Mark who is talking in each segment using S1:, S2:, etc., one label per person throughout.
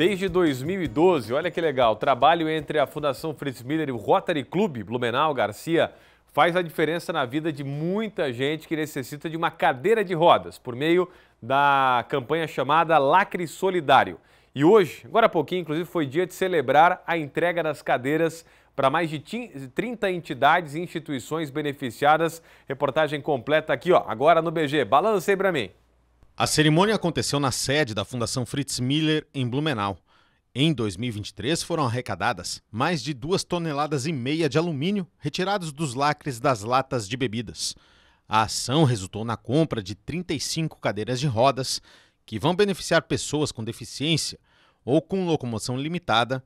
S1: Desde 2012, olha que legal, trabalho entre a Fundação Fritz Miller e o Rotary Club Blumenau Garcia faz a diferença na vida de muita gente que necessita de uma cadeira de rodas por meio da campanha chamada Lacre Solidário. E hoje, agora há pouquinho, inclusive, foi dia de celebrar a entrega das cadeiras para mais de 30 entidades e instituições beneficiadas. Reportagem completa aqui, ó, agora no BG. Balança aí para mim.
S2: A cerimônia aconteceu na sede da Fundação Fritz Miller, em Blumenau. Em 2023 foram arrecadadas mais de duas toneladas e meia de alumínio retirados dos lacres das latas de bebidas. A ação resultou na compra de 35 cadeiras de rodas que vão beneficiar pessoas com deficiência ou com locomoção limitada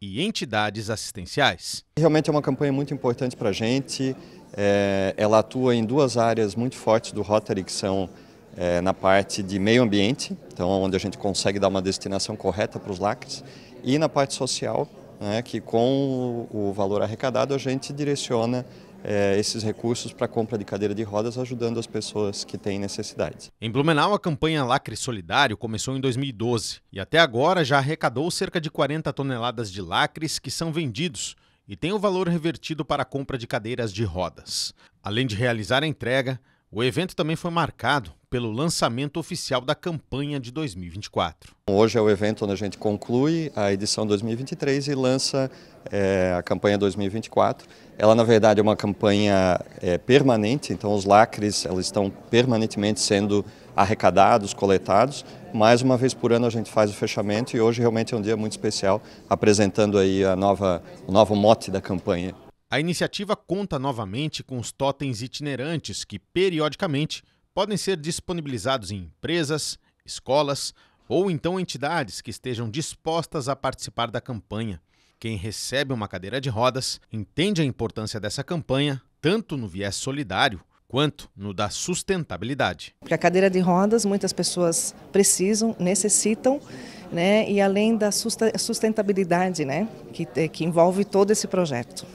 S2: e entidades assistenciais.
S3: Realmente é uma campanha muito importante para a gente. É, ela atua em duas áreas muito fortes do Rotary, que são é, na parte de meio ambiente, então onde a gente consegue dar uma destinação correta para os lacres, e na parte social, né, que com o valor arrecadado a gente direciona é, esses recursos para compra de cadeira de rodas, ajudando as pessoas que têm necessidade.
S2: Em Blumenau, a campanha Lacre Solidário começou em 2012 e até agora já arrecadou cerca de 40 toneladas de lacres que são vendidos e tem o valor revertido para a compra de cadeiras de rodas. Além de realizar a entrega, o evento também foi marcado pelo lançamento oficial da campanha de 2024.
S3: Hoje é o evento onde a gente conclui a edição 2023 e lança é, a campanha 2024. Ela, na verdade, é uma campanha é, permanente, então os lacres elas estão permanentemente sendo arrecadados, coletados. Mais uma vez por ano a gente faz o fechamento e hoje realmente é um dia muito especial, apresentando aí a nova, o novo mote da campanha.
S2: A iniciativa conta novamente com os totens itinerantes que, periodicamente, podem ser disponibilizados em empresas, escolas ou então entidades que estejam dispostas a participar da campanha. Quem recebe uma cadeira de rodas entende a importância dessa campanha, tanto no viés solidário quanto no da sustentabilidade.
S3: Porque a cadeira de rodas muitas pessoas precisam, necessitam, né? E além da sustentabilidade, né, que, que envolve todo esse projeto.